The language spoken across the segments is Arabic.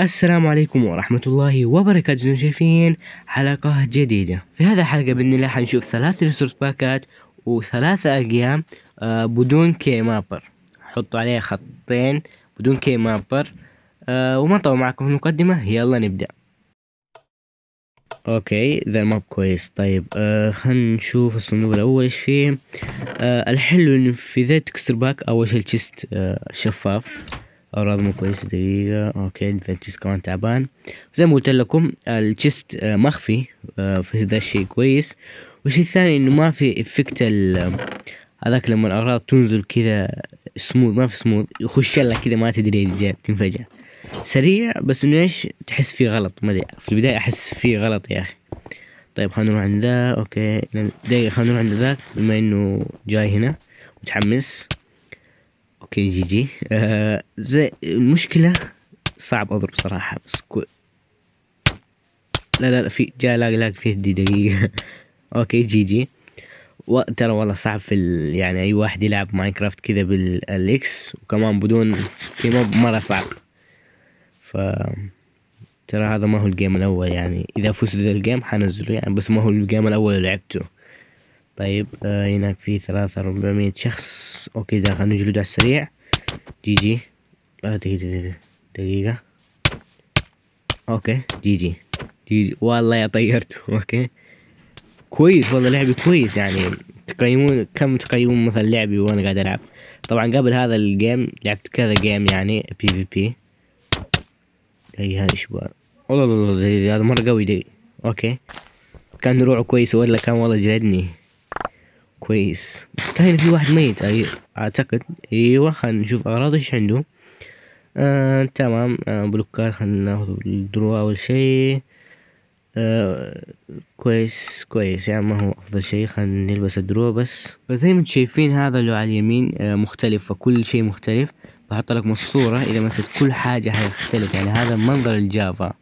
السلام عليكم ورحمة الله وبركاته شايفين حلقة جديدة في هذا الحلقة بإذن الله حنشوف ثلاث ريسورس باكات وثلاثة أقيام آه، بدون كي مابر حطوا عليها خطين بدون كي مابر آه، وما طول معكم في المقدمة يلا نبدأ اوكي ذا الماب كويس طيب آه خلينا نشوف الصندوق الاول ايش فيه آه الحلو انه في ذا تكسر باك اول شيء الشيست آه شفاف اغراض مو كويسه دقيقه اوكي ده الشيست كمان تعبان زي ما قلت لكم الشيست آه، مخفي آه، ذا الشيء كويس والشيء الثاني انه ما في افكت آه، هذاك لما الاغراض تنزل كذا سموث ما في سموث يخش لك كذا ما تدري جاء تنفجع سريع بس انه ايش تحس فيه غلط ما ادري في البدايه احس فيه غلط يا اخي طيب خلينا نروح عند ذا اوكي دقيقه خلينا نروح عند ذاك بما انه جاي هنا متحمس اوكي جي جي آه زي المشكلة صعب اضرب صراحة بس كو... لا لا لا في جاء لاق لاق فيه دي دقيقة اوكي جي جي ترى والله صعب في ال... يعني اي واحد يلعب ماينكرافت كذا بالاكس وكمان بدون كيمو مرة صعب ف ترى هذا ما هو الجيم الاول يعني اذا فزت ذا الجيم حنزله يعني بس ما هو الجيم الاول اللي لعبته طيب آه هناك في ثلاثة أربعمية شخص اوكي ده خلينا نجلد على السريع جي جي آه دقيقة دقيقة اوكي جي جي جي جي والله يا طيرته اوكي كويس والله لعبي كويس يعني تقيمون كم تقيمون مثلا لعبي وانا قاعد العب طبعا قبل هذا الجيم لعبت كذا جيم يعني بي في بي اي ايش والله هذا مره قوي دي اوكي كان روعه كويس ولا كان والله جلدني كويس كاين في واحد ميت اعتقد ايوا نشوف اغراض ايش عنده آه تمام آه بلوكات خلينا ناخذ الدروع اول شيء آه كويس كويس يعني ما هو افضل شيء خلينا نلبس الدرو بس فزي ما انتم شايفين هذا اللي على اليمين آه مختلف فكل شيء مختلف بحط لكم الصورة اذا مسكت كل حاجة حيختلف يعني هذا منظر الجافا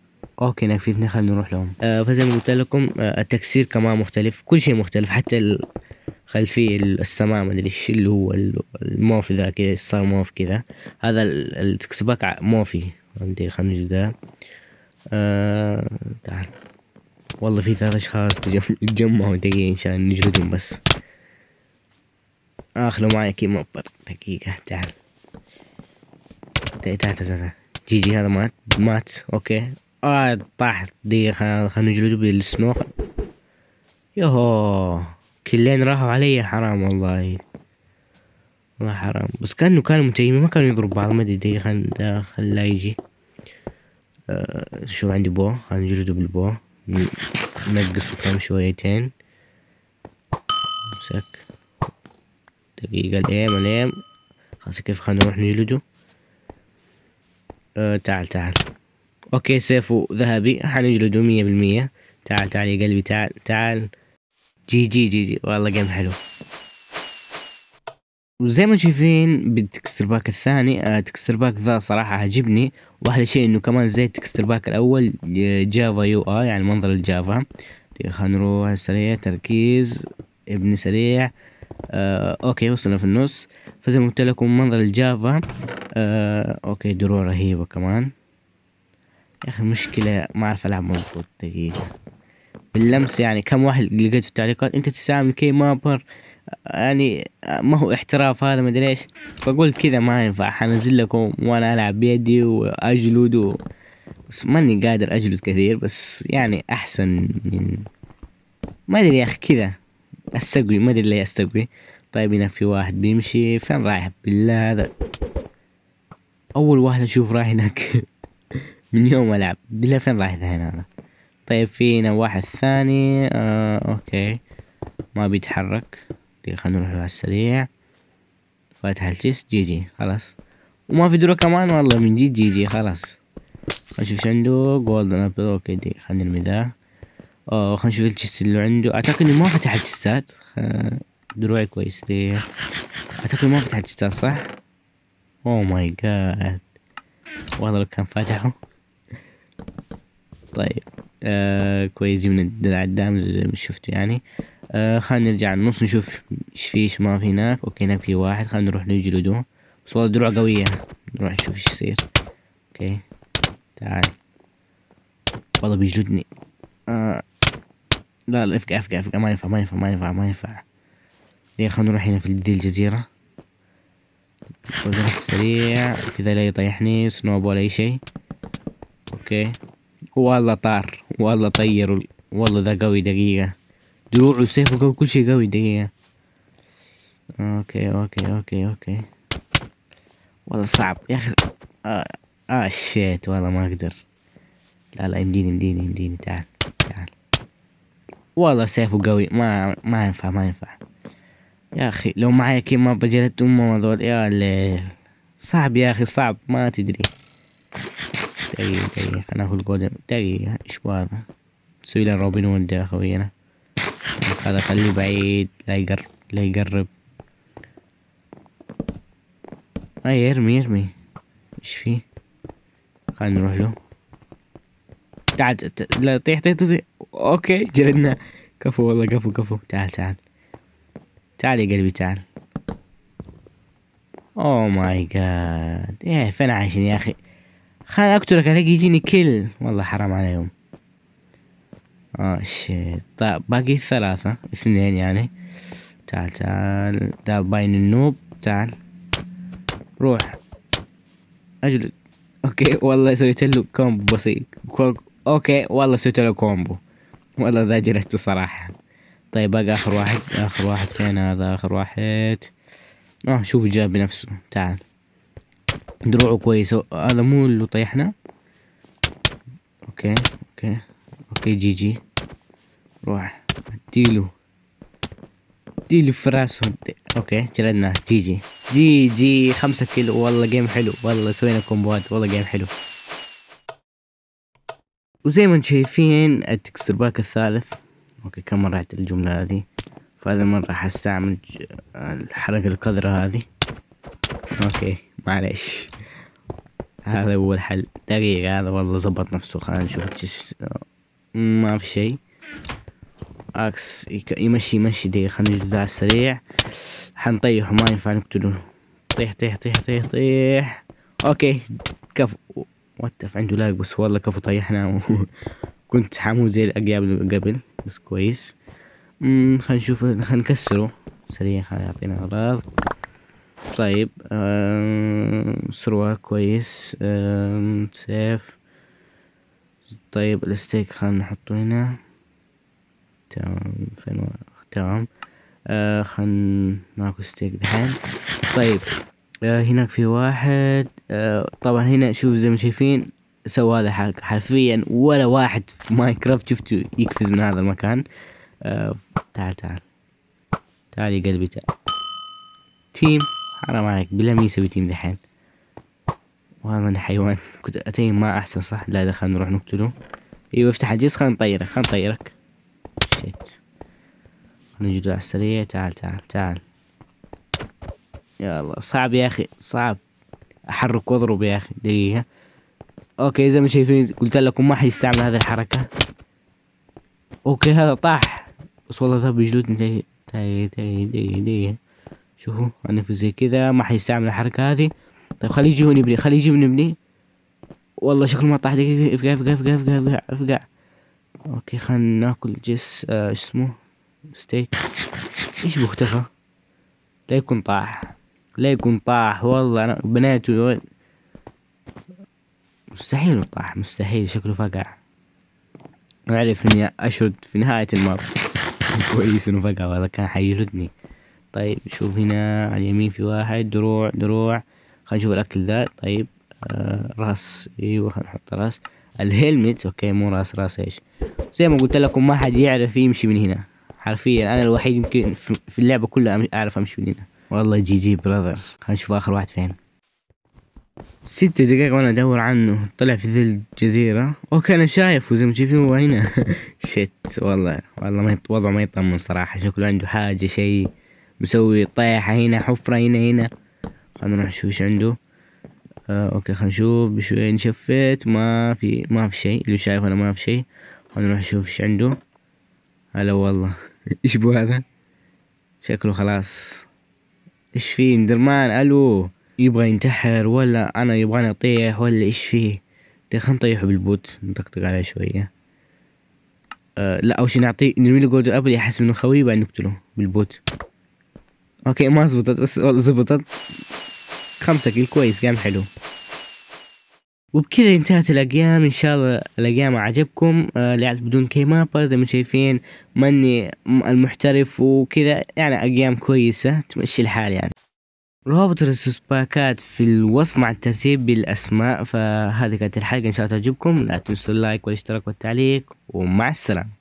اوكي اثنين خلينا نروح لهم آه فزي ما قلت لكم آه التكسير كمان مختلف كل شيء مختلف حتى خلفيه السماء ما ادري ايش اللي هو الموف ذا كذا صار موف كذا هذا التكسباك موفي عندي خلنا نجيب ذا آه، تعال والله في ثلاث اشخاص تجمعوا دقيقة عشان نجهدهم بس اخلوا معي كي مبر دقيقة تعال تعال تعال تعال جي جي هذا مات مات اوكي اه طاح دقيقة خلنا نجلده بالسنوخ يوهو كلين راحوا علي حرام والله والله حرام بس كانوا كانوا متيمين ما كانوا يضربوا بعض ما ادري خل خلاه يجي أه شوف عندي بو نجلده بالبو نقصه كم شويتين امسك دقيقة الايم الايم خلاص كيف خلنا نروح نجلده أه تعال تعال اوكي سيفه ذهبي حنجلده مية بالمية تعال تعال يا قلبي تعال تعال جي جي جي جي والله جيم حلو وزي ما شايفين بالتكستر باك الثاني التكستر آه، باك ذا صراحة عجبني واحلى شيء انه كمان زي التكستر باك الاول جافا يو اي يعني منظر الجافا خلينا نروح سريع تركيز ابني سريع آه اوكي وصلنا في النص فزي ما قلت لكم منظر الجافا آه اوكي دروع رهيبة كمان يا اخي مشكلة ما اعرف العب مضبوط دقيقة باللمس يعني كم واحد لقيت في التعليقات انت تساهم كي مابر يعني ما هو احتراف هذا مدري ايش فقلت كذا ما ينفع حنزل لكم وانا العب بيدي واجلد و... بس ماني قادر اجلد كثير بس يعني احسن من ما ادري يا اخي كذا استقوي ما ادري ليه استقوي طيب هنا في واحد بيمشي فين رايح بالله هذا اول واحد اشوف رايح هناك من يوم العب بالله فين رايح هنا هذا طيب فينا واحد ثاني آه اوكي ما بيتحرك خلنا نروح على السريع فاتح الجيس جي جي خلاص وما في درو كمان والله من جي جي جي خلاص نشوف شو عنده جولدن ابل اوكي دي خلنا نرمي ذا اوه خلنا نشوف الجست اللي عنده اعتقد انه ما فتح الجستات دروعي كويس دي اعتقد ما فتح الجستات صح اوه ماي جاد والله لو كان فاتحه طيب آه، كويسين من الدرع الدعم زي ما شفتوا يعني آه، خلينا نرجع النص نشوف ايش في ايش ما في هناك اوكي هناك في واحد خلينا نروح نجلده بس والله دروع قوية نروح نشوف ايش يصير اوكي تعال والله بيجلدني آه. لا لا افقع افقع افقع ما ينفع ما ينفع ما ينفع ما ينفع ليه خلينا نروح هنا في دي الجزيرة سريع كذا لا يطيحني سنوب ولا اي شي اوكي والله طار والله طير والله ذا قوي دقيقة دروع وسيف وقوي كل شيء قوي دقيقة اوكي اوكي اوكي اوكي والله صعب يا اخي اه, آه شيت والله ما اقدر لا لا يمديني يمديني يمديني تعال تعال والله سيفه قوي ما ما ينفع ما ينفع يا اخي لو معايا كيما بجلت امه هذول يا ليل صعب يا اخي صعب ما تدري دقيقة خلنا خلاه القدم دقيقة ايش هذا نسوي له روبن وود يا خوينا هذا خليه بعيد لا يقرب لا يقرب اي آه، ارمي ارمي ايش فيه خلينا نروح له تعال لا طيح طيح طيح اوكي جلدنا كفو والله كفو كفو تعال تعال تعال يا قلبي تعال اوه ماي جاد ايه فين عايشين يا اخي خليني اقتلك الاقي يجيني كل والله حرام عليهم اه شيت طيب باقي ثلاثة اثنين يعني تعال تعال دا باين النوب تعال روح اجلد اوكي والله سويت له كومبو بسيط اوكي والله سويت له كومبو والله ذا جلدته صراحة طيب باقي اخر واحد اخر واحد فين هذا اخر واحد اه شوف جاب بنفسه تعال دروعه كويسة هذا مو اللي طيحنا اوكي اوكي اوكي جي جي روح اديله اديله في راسه اوكي جلدناه جي جي جي جي خمسة كيلو والله جيم حلو والله سوينا كومبوات والله جيم حلو وزي ما انتم شايفين التكستر باك الثالث اوكي كم مرة الجملة هذه فهذا مرة حستعمل الحركة القذرة هذه اوكي معلش هذا هو الحل دقيقة هذا والله زبط نفسه خلينا نشوف ما في شيء اكس يمشي يمشي دقيقة خلينا نجد على السريع حنطيحه ما ينفع نقتله طيح طيح طيح طيح طيح اوكي كفو واتف عنده لاج بس والله كفو طيحنا كنت حامو زي اللي قبل بس كويس خلينا نشوف خلينا نكسره سريع خلينا يعطينا اغراض طيب سروال كويس سيف طيب الستيك خلنا نحطه هنا تمام فين تمام آه خلنا ناكل ستيك دحين طيب آه، هناك في واحد آه، طبعا هنا شوف زي ما شايفين سوى هذا حق حرفيا ولا واحد في ماينكرافت شفته يقفز من هذا المكان آه، تعال تعال تعال يا قلبي تعال تيم حرام عليك بلا مين سويت امتحان وهذا الحيوان كنت اتين ما احسن صح لا دخل نروح نقتله ايوه افتح الجيس خلنا نطيرك خلنا نطيرك شيت نجده على السريع تعال تعال تعال يا الله صعب يا اخي صعب احرك واضرب يا اخي دقيقة اوكي زي ما شايفين قلت لكم ما حيستعمل هذه الحركة اوكي هذا طاح بس والله ذهب بجلود دقيقة دقيقة دقيقة دقيقة شوفوا في زي كذا ما حيستعمل الحركة هذه طيب خليه يجي ونبني خليه يجي ونبني والله شكله ما طاح دقيقة افقع افقع افقع افقع افقع اوكي خلنا ناكل جس آه اسمه ستيك ايش مختفى لا يكون طاح لا يكون طاح والله أنا بناته مستحيل طاح مستحيل شكله فقع أعرف إني أشرد في نهاية المرة كويس إنه فقع والله كان حيجلدني طيب نشوف هنا على اليمين في واحد دروع دروع خلينا نشوف الأكل ذا طيب آه راس ايوه خلينا نحط راس الهلمت اوكي مو راس راس ايش زي ما قلت لكم ما حد يعرف يمشي من هنا حرفيا انا الوحيد يمكن في اللعبه كلها اعرف امشي من هنا والله جي جي براذر خلينا نشوف اخر واحد فين ست دقائق وانا ادور عنه طلع في ذي الجزيرة اوكي انا شايفه زي ما شايفين هو هنا شت والله والله ما وضعه ما يطمن صراحة شكله عنده حاجة شيء مسوي طيحة هنا حفرة هنا هنا خلنا نروح نشوف ايش عنده آه اوكي خلنا نشوف بشوي نشفت ما في ما في شيء اللي شايفه انا ما في شيء خلنا نروح نشوف ايش عنده هلا والله ايش بو هذا شكله خلاص ايش فيه اندرمان الو يبغى ينتحر ولا انا يبغاني اطيح ولا ايش فيه طيب، خلنا نطيحه بالبوت نطقطق عليه شوية أه لا أول شي نعطيه نرمي له جولد أبل يحس إنه خوي بعد نقتله بالبوت اوكي ما زبطت بس زبطت خمسة كيلو كويس قام حلو وبكذا انتهت الاقيام ان شاء الله الاقيام عجبكم آه لعبت بدون كي مابر زي ما شايفين ماني المحترف وكذا يعني اقيام كويسة تمشي الحال يعني روابط السباكات في الوصف مع الترتيب بالاسماء فهذه كانت الحلقة ان شاء الله تعجبكم لا تنسوا اللايك والاشتراك والتعليق ومع السلامة